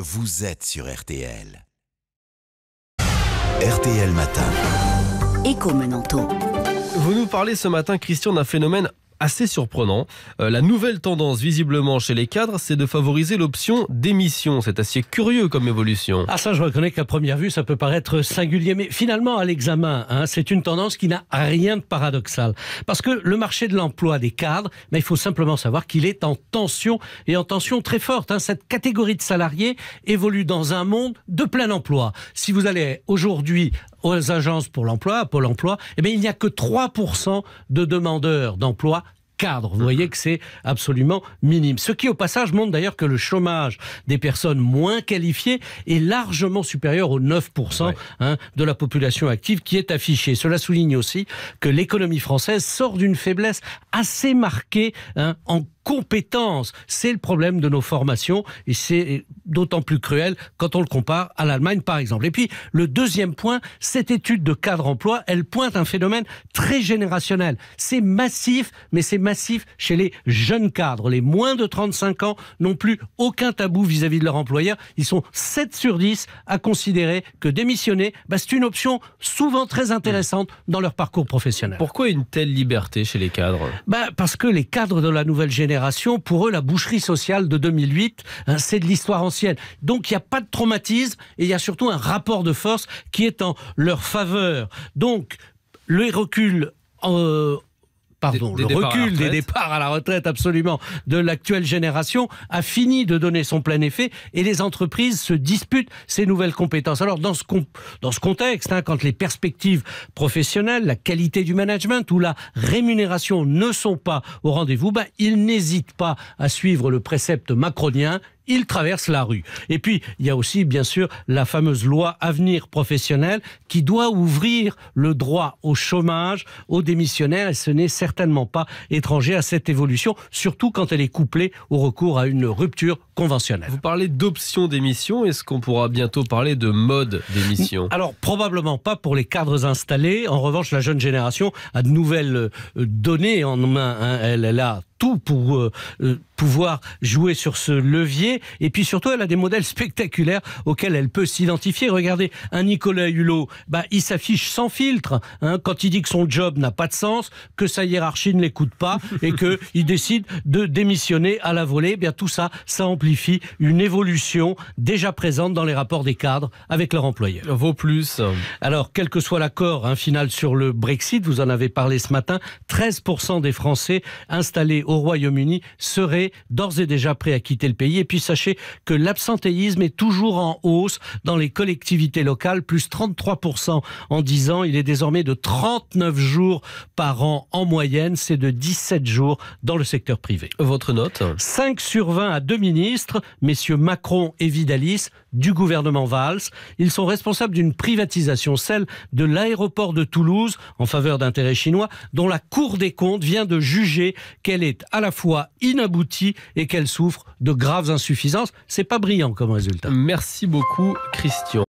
Vous êtes sur RTL. RTL Matin. Écho Menanto. Vous nous parlez ce matin, Christian, d'un phénomène assez surprenant. Euh, la nouvelle tendance visiblement chez les cadres, c'est de favoriser l'option démission. C'est assez curieux comme évolution. Ah ça, je reconnais qu'à première vue, ça peut paraître singulier, mais finalement, à l'examen, hein, c'est une tendance qui n'a rien de paradoxal. Parce que le marché de l'emploi des cadres, mais il faut simplement savoir qu'il est en tension, et en tension très forte. Hein. Cette catégorie de salariés évolue dans un monde de plein emploi. Si vous allez aujourd'hui aux agences pour l'emploi, à Pôle emploi, eh bien, il n'y a que 3% de demandeurs d'emploi cadre. Vous voyez mhm. que c'est absolument minime. Ce qui, au passage, montre d'ailleurs que le chômage des personnes moins qualifiées est largement supérieur aux 9% hein, de la population active qui est affichée. Cela souligne aussi que l'économie française sort d'une faiblesse assez marquée hein, en compétences. C'est le problème de nos formations et c'est d'autant plus cruel quand on le compare à l'Allemagne, par exemple. Et puis, le deuxième point, cette étude de cadre emploi, elle pointe un phénomène très générationnel. C'est massif, mais c'est massif chez les jeunes cadres. Les moins de 35 ans n'ont plus aucun tabou vis-à-vis de leur employeur. Ils sont 7 sur 10 à considérer que démissionner, bah, c'est une option souvent très intéressante dans leur parcours professionnel. Pourquoi une telle liberté chez les cadres bah, Parce que les cadres de la nouvelle génération pour eux, la boucherie sociale de 2008, hein, c'est de l'histoire ancienne. Donc il n'y a pas de traumatisme et il y a surtout un rapport de force qui est en leur faveur. Donc le recul pardon, le recul des départs à la retraite, absolument, de l'actuelle génération a fini de donner son plein effet et les entreprises se disputent ces nouvelles compétences. Alors, dans ce, dans ce contexte, hein, quand les perspectives professionnelles, la qualité du management ou la rémunération ne sont pas au rendez-vous, ben bah, ils n'hésitent pas à suivre le précepte macronien il traverse la rue. Et puis, il y a aussi, bien sûr, la fameuse loi Avenir professionnel qui doit ouvrir le droit au chômage aux démissionnaires, et ce n'est certainement pas étranger à cette évolution, surtout quand elle est couplée au recours à une rupture conventionnelle. Vous parlez d'option d'émission, est-ce qu'on pourra bientôt parler de mode d'émission Alors, probablement pas pour les cadres installés. En revanche, la jeune génération a de nouvelles euh, données en main. Hein. Elle, a tout pour euh, euh, pouvoir jouer sur ce levier. Et puis surtout, elle a des modèles spectaculaires auxquels elle peut s'identifier. Regardez, un Nicolas Hulot, bah, il s'affiche sans filtre hein. quand il dit que son job n'a pas de sens, que sa hiérarchie ne l'écoute pas et qu'il décide de démissionner à la volée. Eh bien, tout ça, ça amplifie une évolution déjà présente dans les rapports des cadres avec leur employeur. Vaut plus. Alors, quel que soit l'accord hein, final sur le Brexit, vous en avez parlé ce matin, 13% des Français installés au Royaume-Uni serait d'ores et déjà prêt à quitter le pays. Et puis sachez que l'absentéisme est toujours en hausse dans les collectivités locales, plus 33% en 10 ans. Il est désormais de 39 jours par an en moyenne. C'est de 17 jours dans le secteur privé. Votre note 5 sur 20 à deux ministres, messieurs Macron et Vidalis, du gouvernement Valls. Ils sont responsables d'une privatisation, celle de l'aéroport de Toulouse en faveur d'intérêts chinois, dont la Cour des comptes vient de juger qu'elle est à la fois inaboutie et qu'elle souffre de graves insuffisances. C'est pas brillant comme résultat. Merci beaucoup, Christian.